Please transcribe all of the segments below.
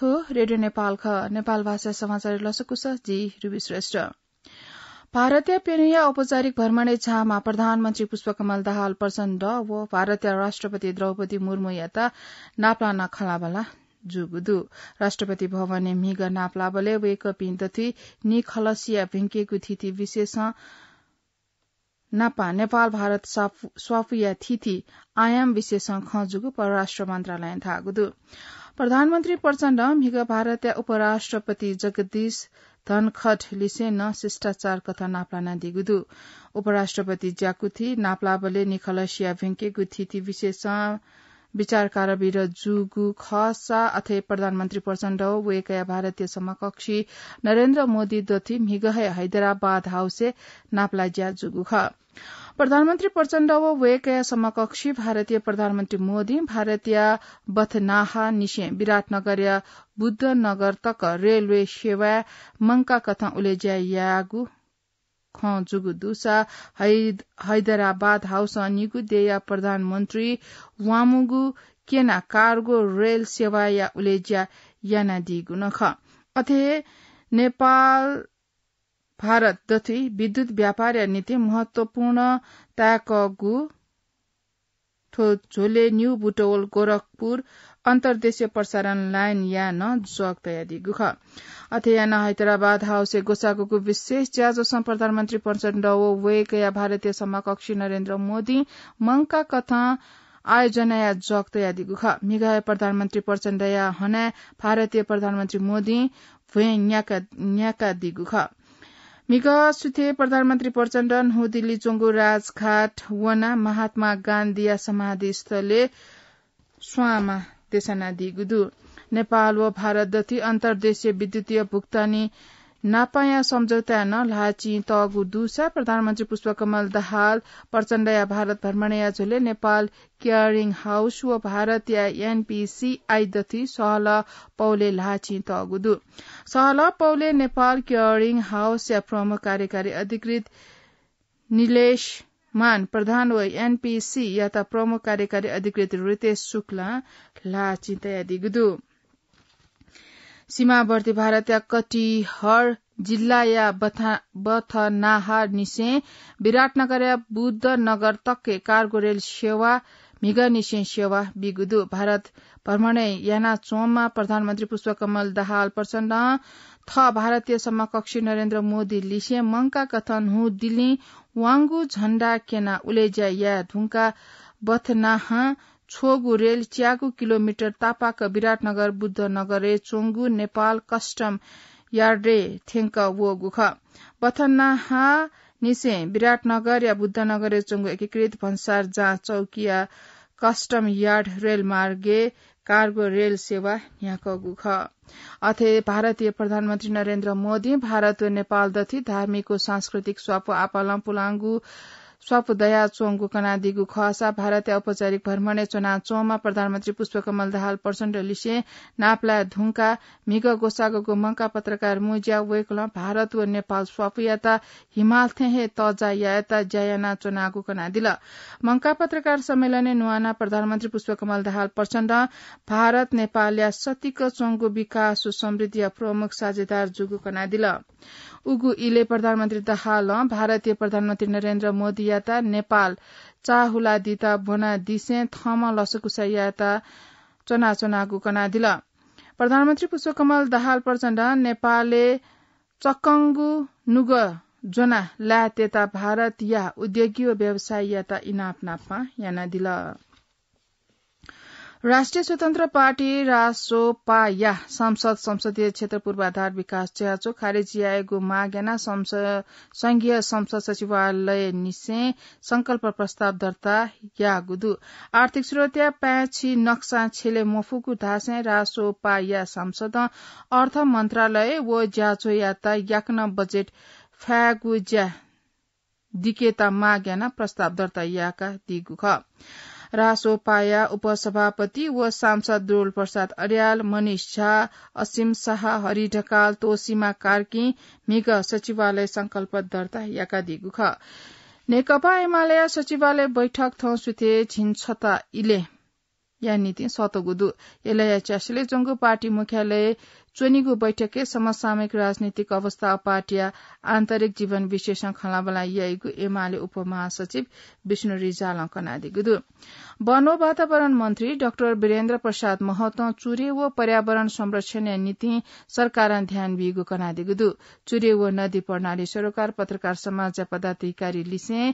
थो रेडियो नेपाल ख नेपाल भाषा समाचार लसकुस जी रुबी श्रेष्ठ भारतीय पेनिया औपचारिक भ्रमण इच्छामा प्रधानमन्त्री पुष्पकमल दाहाल प्रचण्ड व भारतीय राष्ट्रपति द्रौपदी मुर्मु यता नाप्लाना खलाबला जुगुदु राष्ट्रपति भवने मिग नाप्लाबले वेकपिन्दथि निखलसिया भिङ्केको थिति विशेष नापा नेपाल भारत स्वाफुया थिति आयाम विशेष खजुगु परराष्ट्र मन्त्रालय थागुदु प्रधानमन्त्री प्रचण्ड हिग भारतीय उपराष्ट्रपति जगदीश धनखट लिसेन शिष्टाचार कथा नाप्लाना दिगुदु उपराष्ट्रपति ज्याकुथी नाप्लाबले निखलसिया भेंके गुथीति विशेष विचारकार र जुगु खसा अथे प्रधानमन्त्री प्रचण्ड वेकया भारतीय समकक्षी नरेन्द्र मोदी दोथि मिगहय हैदराबाद हाउसे नाप्लाज्या जुगु ख प्रधानमन्त्री प्रचण्ड व वेकया समकक्षी भारतीय प्रधानमन्त्री मोदी भारतीय बथनाहा निशे विराटनगर नगर तक रेलवे सेवा मंका कथा उलेज्या यागु ख दुसा हैदराबाद हाउस देया प्रधानमन्त्री वामुगु केना कार्गो रेल सेवा या उलेज्या दिगु नख अथे नेपाल भारत दथी विद्युत व्यापार या नीति महत्वपूर्ण ताकगु झोले न्यू बुटोल गोरखपुर अन्तर्देशीय प्रसारण लाइन या न जग तयारी गुख अथेयान हैदराबाद हाउसे गोसाको विशेष ज्याजोसम्म प्रधानमन्त्री प्रचण्ड ओ वेकया भारतीय समकक्षी नरेन्द्र मोदी मंका कथा आयोजना या जग तयारी गुख मेघालय प्रधानमन्त्री प्रचण्ड या हना भारतीय प्रधानमन्त्री मोदी न्याका दिगुख मिग सुथे प्रधानमन्त्री प्रचण्ड हो दिल्ली चोङ्गु राजघाट वना महात्मा गान्धी स्थले स्वामा देशनादिगुदु नेपाल व दति अन्तर्देशीय विद्युतीय भुक्तानी नापाया सम्झौता नलाची तगु दुसा प्रधानमन्त्री पुष्पकमल दाहाल प्रचण्डया भारत भ्रमणया झोले नेपाल केयरिङ हाउस व भारतीय एनपीसीआई आइदथी सहल पौले लाची तगुदु सहल पौले नेपाल केयरिङ हाउस या प्रमुख कार्यकारी अधिकृत निलेश मान प्रधान व एनपीसी त प्रमुख कार्यकारी अधिकृत रितेश शुक्ला ला चिन्तया दिगुदु सीमावर्ती भारत या कटिहर जिल्ला या बथनाहार निसे विराटनगर या बुद्ध नगर तक्के कार्गो रेल सेवा निसे सेवा बिगुदु भारत भ्रमणे याना चोममा प्रधानमन्त्री पुष्पकमल दाहाल प्रचण्ड थ भारतीय समकक्षी नरेन्द्र मोदी लिसे मंका कथन हु दिल्ली वाङ्गु झण्डा केना उलेज्या या ढुङ्गा बथनाह छोगु रेल च्यागु किलोमिटर तापाक विराटनगर नगरे चोङ्गु नेपाल कस्टम यार्डे थेङ्क वो गुख बथनाहा निसे विराटनगर या नगरे चोङ्गु एकीकृत भन्सार जाँ चौकिया कस्टम यार्ड मार्गे कार्गो रेल सेवा यहाँको गुख अथे भारतीय प्रधानमन्त्री नरेन्द्र मोदी भारत नेपालदथि धार्मिक सांस्कृतिक स्वापो आपालाम पुलाङ्गु स्वापदया कना कनादिगु खसा भारतीय औपचारिक भ्रमणे चोना चोङमा प्रधानमन्त्री पुष्पकमल दाहाल प्रचण्ड लिसे नाप्ला धुङका मिग गोसागो गोमङका पत्रकार मुज्या वेकल भारत व नेपाल याता हिमाल थेहे तजा यायता ज्यायाना चोनागु कनादिल मंका पत्रकार सम्मेलन नुवाना प्रधानमन्त्री पुष्पकमल दाहाल प्रचण्ड भारत नेपाल या सतिक चोङगु विकास समृद्धि प्रमुख साझेदार जुगु कनादिल उगु इले प्रधानमन्त्री दाहाल भारतीय प्रधानमन्त्री नरेन्द्र मोदी याता नेपाल चाहुला दिता बोना दिसे थम लसकुसा याता चना चनागु कना दिल प्रधानमन्त्री पुष्पकमल दाहाल प्रचण्ड नेपालले चकङ्गु नुग जोना ला त्यता भारत या उद्योगी व्यवसाय याता इनाप नापमा याना दिला. राष्ट्रिय स्वतन्त्र पार्टी रासोपाया संसद संसदीय क्षेत्र पूर्वाधार विकास च्याचो खारेजी आएको मागेना संघीय संसद सचिवालय निसे संकल्प प्रस्ताव दर्ता यागुदु आर्थिक स्रोत्या प्याछी नक्सा छेले मफुकु धासे रासोपाया सांसद अर्थ मन्त्रालय वो ज्याचो याता याक्न बजेट फ्यागुज्या दिकेता मागेना प्रस्ताव दर्ता याका दिगु पाया उपसभापति व सांसद दुरोल प्रसाद अर्याल मनिष झा असीम शाह हरि ढकाल तोसीमा कार्की मिग सचिवालय संकल्प दर्ता याका गुख नेकपा एमाले सचिवालय बैठक थौसुथे छिन्छता इले या नीति सतगुदु एलआईएचएसले जंगु पार्टी मुख्यालय चोनिगु बैठकले समसामयिक राजनीतिक अवस्था अपाटिया आन्तरिक जीवन विशेषण खलाबलाइयाइगु एमाले उपमहासचिव विष्णु रिजाल अङ्कनादिगुदु वन वातावरण मन्त्री डाक्टर वीरेन्द्र प्रसाद चुरे व पर्यावरण संरक्षण नीति सरकार ध्यान बिगु कनादिगुदु व नदी प्रणाली सरोकार पत्रकार समाज पदाधिकारी लिसे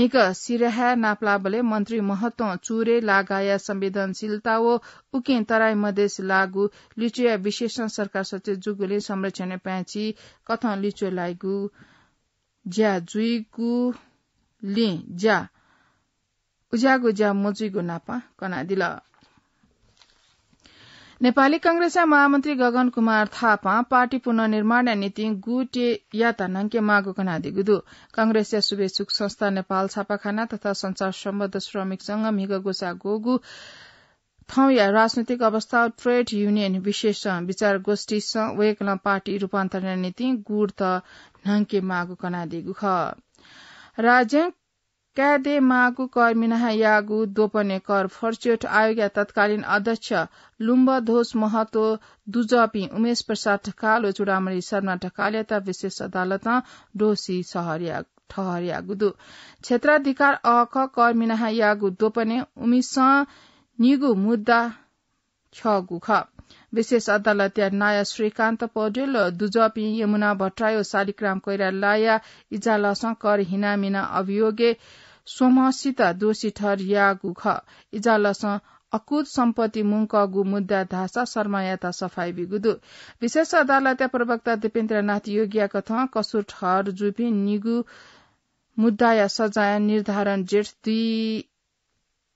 मिग सिराहा नाप्लाबले मन्त्री महतो चुरे लागाया संवेदनशीलता व उकिन तराई मधेस लागू लिचिया विशेष सरकार सचिव जुगुले संरक्षण प्याची कथन लिचो लाइगु ज्या जुइगु लि ज्या उज्यागु ज्या मोजुइगो नापा कना दिल नेपाली कंग्रेसका महामन्त्री गगन कुमार थापा पार्टी पुननिर्माण नीति गुटे याता नङ्के मागो कनादि गुदु कंग्रेसका शुभेच्छुक संस्था नेपाल छापाखाना तथा संचार सम्बद्ध श्रमिक संघ मिग गोसा गोगु ठाउँ या राजनैतिक अवस्था ट्रेड युनियन विशेष विचार गोष्ठी वेगला पार्टी रूपान्तरण नीति गुड़ त मागु कना दिगु राज्य क्यादे मागु कर मिनाहा यागु दोपने कर फर्च्युट आयोग तत्कालीन अध्यक्ष लुम्ब धोस महतो दुजपी उमेश प्रसाद ढकाल चुडामणी शर्मा ढकाले त विशेष अदालत डोसी सहरिया ठहरिया गुदु क्षेत्राधिकार अख कर मिनाहा यागु दोपने उमेश निगु मुद्दा छ गुख विशेष अदालत न्याय श्रीकान्त पौडेल दुजपी यमुना भट्टरायो शालिग्राम कोइरा लाया इजालस कर हिनामिना अभियोगे सोमसित दोषी ठर या गुख इजालस अकुत सम्पत्ति मुङ्क गु मुद्दा धासा शर्मा शर्मायाता सफाई बिगुदु विशेष अदालत प्रवक्ता दिपेन्द्रनाथ योगिया कथ कसुर ठर जुपी निगु मुद्दाया सजाय निर्धारण जेठ दुई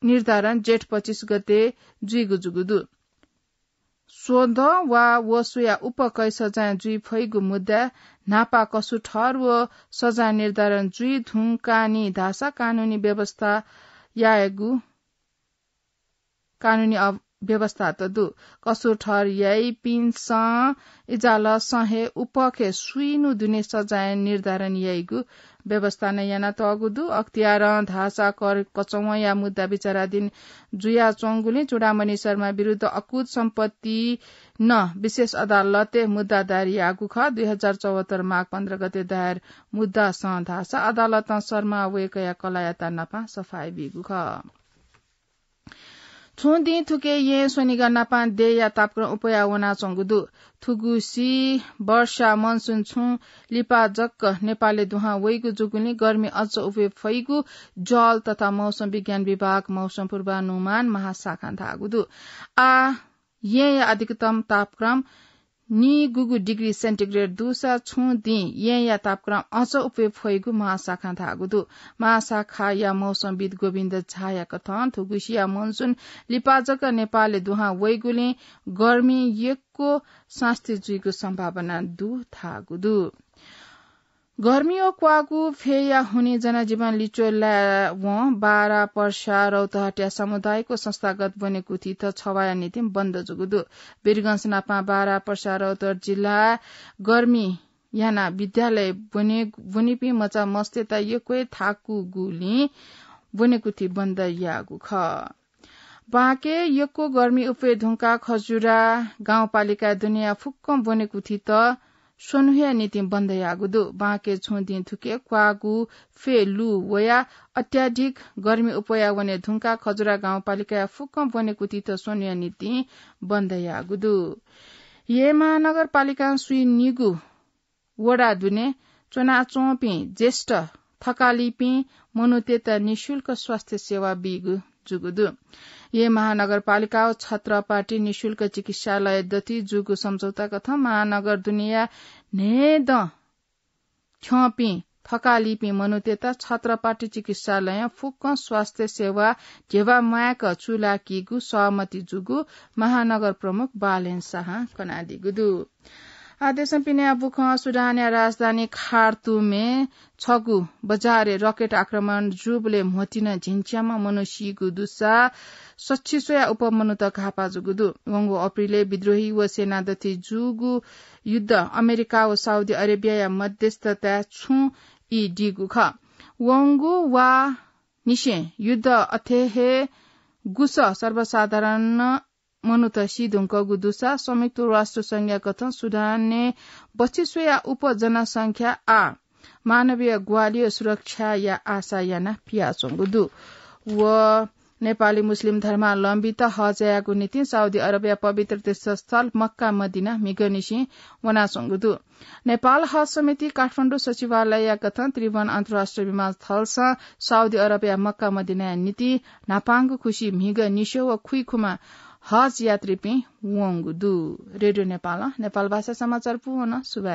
निर्धारण जेठ पच्चिस गते जुइगुजुगुदु सोध वा वसुया उपकै सजाय जुई फैगु मुद्दा नापा कसु ठहर व सजाय निर्धारण जुई धुङ धासा कानूनी व्यवस्था यागु कानूनी व्यवस्था कसो कसुर ठहर पिन स इजाल सहे उपखे सुइनु दुने सजाय निर्धारण याइगु व्यवस्था नै याना तगुदु अख्तियार धासा कर कचौँ मुद्दा विचाराधीन जुया चंगुले चुडामणि शर्मा विरूद्ध अकुत सम्पत्ति न विशेष अदालतले मुद्दा दायर यागु ख दुई हजार चौहत्तर माघ पन्ध्र गते दायर मुद्दा स धासा अदालत शर्मा वेकया कलायता नपा सफाई बिगु ख छोदी थुके ये सोनिगा नापान दे या तापक्रम उपया दु थुगु थुगुसी वर्षा मनसुन छु लिपा जक्क नेपालले दुहा वैगु जुगुनी गर्मी अझ उभे फैगु जल तथा मौसम विज्ञान विभाग मौसम पूर्वानुमान महाशाखा दु आ या अधिकतम तापक्रम गुगु डिग्री सेन्टिग्रेड दुसा छु या तापक्रम अझ उपे फइगु महाशाखा थागुदु महाशाखा या मौसमविद गोविन्द झाया कथन थुगुसिया मनसुन लिपाजक नेपालले दुहा वैगुले गर्मी यकको सांस्थिजुईको सम्भावना दु थागुदु गर्मी क्वागु फेया हुने जनजीवन लिचो व बारा पर्सा रौतहटिया समुदायको संस्थागत बनेको थित छवाया नीति बन्द जुगुदु वीरगंज नापा बारा पर्सा रौतहट जिल्ला गर्मी याना विद्यालय बने बुनिपी मचा मस्तेता यक्वे थाकु गुली बनेको थि बन्द यागु ख बाँके यको गर्मी उपेढुङ्का खजुरा गाउँपालिका दुनियाँ फुक्कम बनेको त सोनुहे नीति बन्दयागुदु बाँके छोदिन थुके क्वागु फे लु वया अत्याधिक गर्मी उपया वने धुङका खजुरा गाउँपालिका फुक्कम बनेको तित सोनुया नीति बन्दयागुदु ये महानगरपालिका सुई निगु वडा दुने चोपी ज्येष्ठ थकालिपी मनोतेता निशुल्क स्वास्थ्य सेवा बिगु जुगुदु ये महानगरपालिका छत्रपाटी निशुल्क चिकित्सालय दति जुगु सम्झौता कथा महानगर दुनिया नेद छपी थकालिपी मनुतेता छत्रपाटी चिकित्सालय फुक्क स्वास्थ्य सेवा ढेवा मायाक चुला किगु सहमति जुगु महानगर प्रमुख बालेन शाह कनादी गुदु आदेशम्पिने बुख सुडानिया राजधानी खार्तुमे छगु बजारे रकेट आक्रमण जुबले मोतिन झिन्च्यामा मनुषी गुदुसा सच्छिसोया उपमनुत खापा दु वंगो अप्रिले विद्रोही व सेनादथी जुगु युद्ध अमेरिका व साउदी अरेबिया या मध्यस्थता छु यी डिगु ख वंगो वा निशे युद्ध अथेहे गुस सर्वसाधारण Manutashi Dunkogu दुसा संयुक्त राष्ट्र संघीय कथन सुडान पच्चिसौँ या उप जनसंख्या आ मानवीय ग्वालियो सुरक्षा या आशा याना दु व नेपाली मुस्लिम लम्बित हजयाको नीति साउदी अरबिया पवित्र तीर्थस्थल मक्का मदिना मिगनिसी दु नेपाल हज समिति काठमाडौँ सचिवालय कथन त्रिभुवन अन्तर्राष्ट्रिय विमानस्थलस साउदी अरबिया मक्का मदिना नीति नापाङ खुशी मिग निसो व खुइखुमा हज यात्री पिं, वोङ्गु दु रेडियो नेपाल नेपाल भाषा समाचार पुन शुभ